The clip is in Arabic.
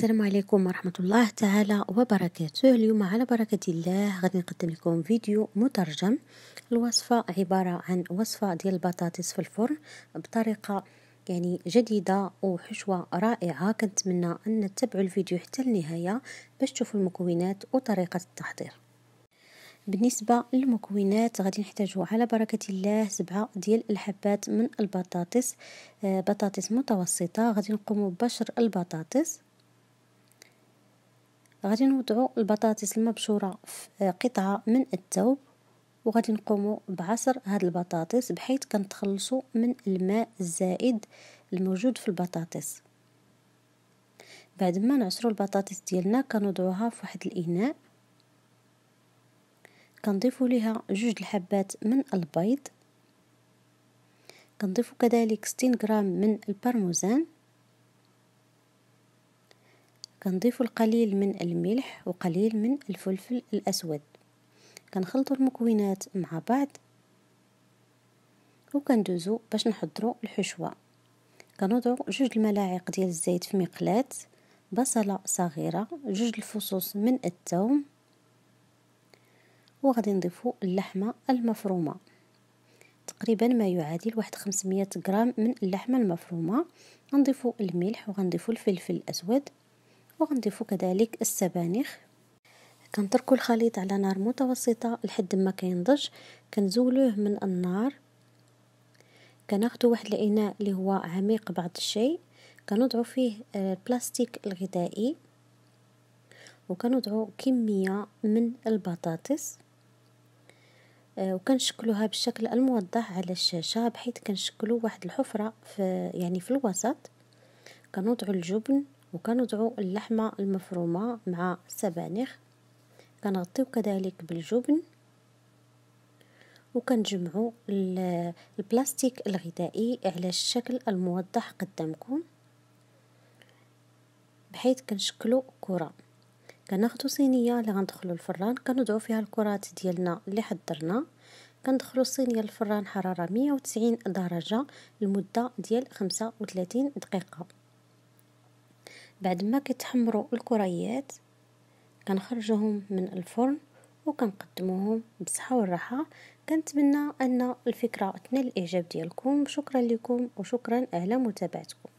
السلام عليكم ورحمة الله تعالى وبركاته اليوم على بركة الله غادي نقدم لكم فيديو مترجم الوصفة عبارة عن وصفة ديال البطاطس في الفرن بطريقة يعني جديدة وحشوة رائعة كنتمنى أن تتبعوا الفيديو حتى النهاية باش تشوفوا المكونات وطريقة التحضير بالنسبة للمكونات غادي نحتاجو على بركة الله سبعة ديال الحبات من البطاطس آه، بطاطس متوسطة غادي نقوم ببشر البطاطس غادي نوضعو البطاطس المبشوره في آه، قطعه من الثوب وغادي نقومو بعصر هاد البطاطس بحيث كنتخلصو من الماء الزائد الموجود في البطاطس بعد ما نعصرو البطاطس ديالنا كنوضعوها في واحد الاناء كنضيفو ليها جوج الحبات من البيض كنضيفو كذلك 60 غرام من البارموزان كنضيف القليل من الملح وقليل من الفلفل الأسود كنخلطو المكونات مع بعض وكندوزو باش نحضرو الحشوة كنوضعو جوج الملاعق ديال الزيت في مقلاة بصلة صغيرة جوج الفصوص من الثوم وغادي نضيفو اللحمة المفرومة تقريبا ما يعادل واحد خمسمية غرام من اللحمة المفرومة غنضيفو الملح وغنضيفو الفلفل الأسود وغنضيفو كذلك السبانخ كنتركو الخليط على نار متوسطة لحد ما كينضج كنزولوه من النار كناخدو واحد الاناء اللي هو عميق بعض الشيء كنوضعو فيه البلاستيك الغذائي وكنوضعو كمية من البطاطس وكنشكلوها بالشكل الموضح على الشاشة بحيث كنشكلو واحد الحفرة في يعني في الوسط كنوضعو الجبن وكنوضعو اللحمة المفرومة مع السبانخ كنغطيو كذلك بالجبن وكنجمعو البلاستيك الغذائي على الشكل الموضح قدامكم بحيث كنشكلو كره كناخدو صينيه اللي غندخلو الفران كنوضعو فيها الكرات ديالنا اللي حضرنا كندخلو الصينيه للفران حراره 190 درجه لمده ديال 35 دقيقه بعد ما كتحمروا الكريات كنخرجوهم من الفرن وكنقدموهم بصحه والراحه كنتمنى ان الفكره تنال الاعجاب ديالكم شكرا لكم وشكرا على متابعتكم